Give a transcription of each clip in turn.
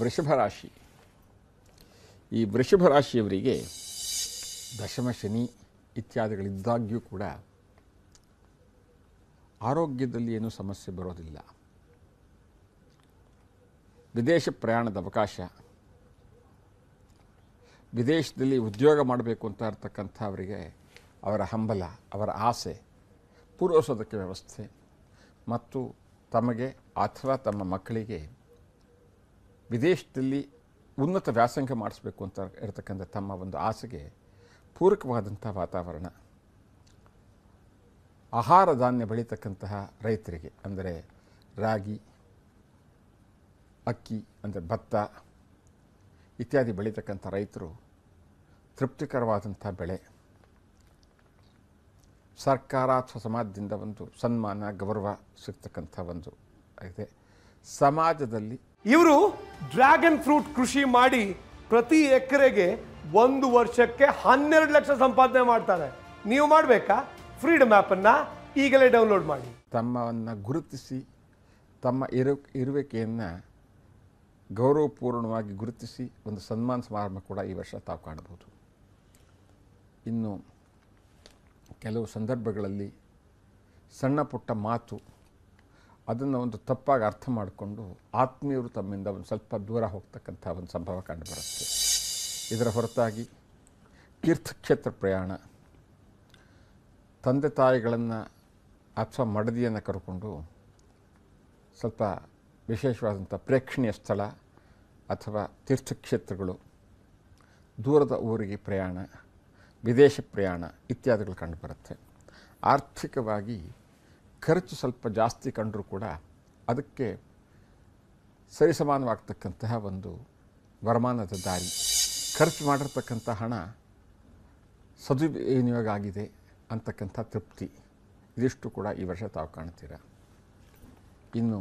ವೃಷಭ ರಾಶಿ ಈ ವೃಷಭ ರಾಶಿಯವರಿಗೆ ದಶಮ ಶನಿ ಇತ್ಯಾದಿಗಳಿದ್ದಾಗ್ಯೂ ಕೂಡ ಆರೋಗ್ಯದಲ್ಲಿ ಏನೂ ಸಮಸ್ಯೆ ಬರೋದಿಲ್ಲ ವಿದೇಶ ಪ್ರಯಾಣದ ಅವಕಾಶ ವಿದೇಶದಲ್ಲಿ ಉದ್ಯೋಗ ಮಾಡಬೇಕು ಅಂತ ಇರ್ತಕ್ಕಂಥ ಅವರಿಗೆ ಅವರ ಹಂಬಲ ಅವರ ಆಸೆ ಪೂರ್ವಸೋದಕ್ಕೆ ವ್ಯವಸ್ಥೆ ಮತ್ತು ತಮಗೆ ಅಥವಾ ತಮ್ಮ ಮಕ್ಕಳಿಗೆ ವಿದೇಶದಲ್ಲಿ ಉನ್ನತ ವ್ಯಾಸಂಗ ಮಾಡಿಸ್ಬೇಕು ಅಂತ ಇರತಕ್ಕಂಥ ತಮ್ಮ ಒಂದು ಆಸೆಗೆ ಪೂರಕವಾದಂಥ ವಾತಾವರಣ ಆಹಾರ ಧಾನ್ಯ ಬೆಳೀತಕ್ಕಂತಹ ರೈತರಿಗೆ ಅಂದರೆ ರಾಗಿ ಅಕ್ಕಿ ಅಂದರೆ ಭತ್ತ ಇತ್ಯಾದಿ ಬೆಳೀತಕ್ಕಂಥ ರೈತರು ತೃಪ್ತಿಕರವಾದಂಥ ಬೆಳೆ ಸರ್ಕಾರ ಅಥವಾ ಸಮಾಜದಿಂದ ಒಂದು ಸನ್ಮಾನ ಗೌರವ ಸಿಗ್ತಕ್ಕಂಥ ಒಂದು ಇದೆ ಸಮಾಜದಲ್ಲಿ ಇವರು ಡ್ರ್ಯಾಗನ್ ಫ್ರೂಟ್ ಕೃಷಿ ಮಾಡಿ ಪ್ರತಿ ಎಕರೆಗೆ ಒಂದು ವರ್ಷಕ್ಕೆ ಹನ್ನೆರಡು ಲಕ್ಷ ಸಂಪಾದನೆ ಮಾಡ್ತಾರೆ ನೀವು ಮಾಡಬೇಕಾ ಫ್ರೀಡಮ್ ಆ್ಯಪನ್ನು ಈಗಲೇ ಡೌನ್ಲೋಡ್ ಮಾಡಿ ತಮ್ಮವನ್ನು ಗುರುತಿಸಿ ತಮ್ಮ ಇರು ಇರುವಿಕೆಯನ್ನು ಗೌರವಪೂರ್ಣವಾಗಿ ಗುರುತಿಸಿ ಒಂದು ಸನ್ಮಾನ ಸಮಾರಂಭ ಕೂಡ ಈ ವರ್ಷ ತಾವು ಕಾಣಬಹುದು ಇನ್ನು ಕೆಲವು ಸಂದರ್ಭಗಳಲ್ಲಿ ಸಣ್ಣ ಪುಟ್ಟ ಮಾತು ಅದನ್ನು ಒಂದು ತಪ್ಪಾಗಿ ಅರ್ಥ ಮಾಡಿಕೊಂಡು ಆತ್ಮೀಯರು ತಮ್ಮಿಂದ ಒಂದು ಸ್ವಲ್ಪ ದೂರ ಹೋಗ್ತಕ್ಕಂಥ ಒಂದು ಸಂಭವ ಕಂಡುಬರುತ್ತೆ ಇದರ ಹೊರತಾಗಿ ತೀರ್ಥಕ್ಷೇತ್ರ ಪ್ರಯಾಣ ತಂದೆ ತಾಯಿಗಳನ್ನು ಅಥವಾ ಮಡದಿಯನ್ನು ಕರ್ಕೊಂಡು ಸ್ವಲ್ಪ ವಿಶೇಷವಾದಂಥ ಪ್ರೇಕ್ಷಣೀಯ ಸ್ಥಳ ಅಥವಾ ತೀರ್ಥಕ್ಷೇತ್ರಗಳು ದೂರದ ಊರಿಗೆ ಪ್ರಯಾಣ ವಿದೇಶ ಪ್ರಯಾಣ ಇತ್ಯಾದಿಗಳು ಕಂಡುಬರುತ್ತೆ ಆರ್ಥಿಕವಾಗಿ ಖರ್ಚು ಸ್ವಲ್ಪ ಜಾಸ್ತಿ ಕಂಡರೂ ಕೂಡ ಅದಕ್ಕೆ ಸರಿಸಮಾನವಾಗ್ತಕ್ಕಂತಹ ಒಂದು ವರಮಾನದ ದಾರಿ ಖರ್ಚು ಮಾಡಿರ್ತಕ್ಕಂಥ ಹಣ ಆಗಿದೆ ಅಂತಕ್ಕಂಥ ತೃಪ್ತಿ ಇದಿಷ್ಟು ಕೂಡ ಈ ವರ್ಷ ತಾವು ಕಾಣ್ತೀರ ಇನ್ನು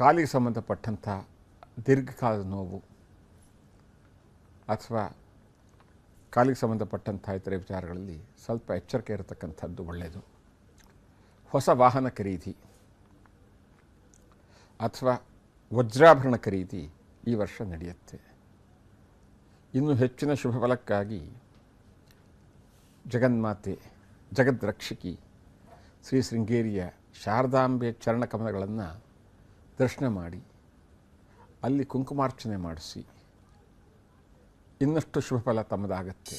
ಕಾಲಿಗೆ ಸಂಬಂಧಪಟ್ಟಂಥ ದೀರ್ಘಕಾಲದ ನೋವು ಅಥವಾ ಕಾಲಿಗೆ ಸಂಬಂಧಪಟ್ಟಂಥ ಇತರೆ ವಿಚಾರಗಳಲ್ಲಿ ಸ್ವಲ್ಪ ಎಚ್ಚರಿಕೆ ಇರತಕ್ಕಂಥದ್ದು ಒಳ್ಳೆಯದು ಹೊಸ ವಾಹನ ಖರೀದಿ ಅಥವಾ ವಜ್ರಾಭರಣ ಖರೀದಿ ಈ ವರ್ಷ ನಡೆಯುತ್ತೆ ಇನ್ನು ಹೆಚ್ಚಿನ ಶುಭ ಫಲಕ್ಕಾಗಿ ಜಗನ್ಮಾತೆ ಜಗದ್ರಕ್ಷಕಿ ಶ್ರೀ ಶೃಂಗೇರಿಯ ಶಾರದಾಂಬೆ ಚರಣಕಮಲಗಳನ್ನು ದರ್ಶನ ಮಾಡಿ ಅಲ್ಲಿ ಕುಂಕುಮಾರ್ಚನೆ ಮಾಡಿಸಿ ಇನ್ನಷ್ಟು ಶುಭ ಫಲ ತಮ್ಮದಾಗತ್ತೆ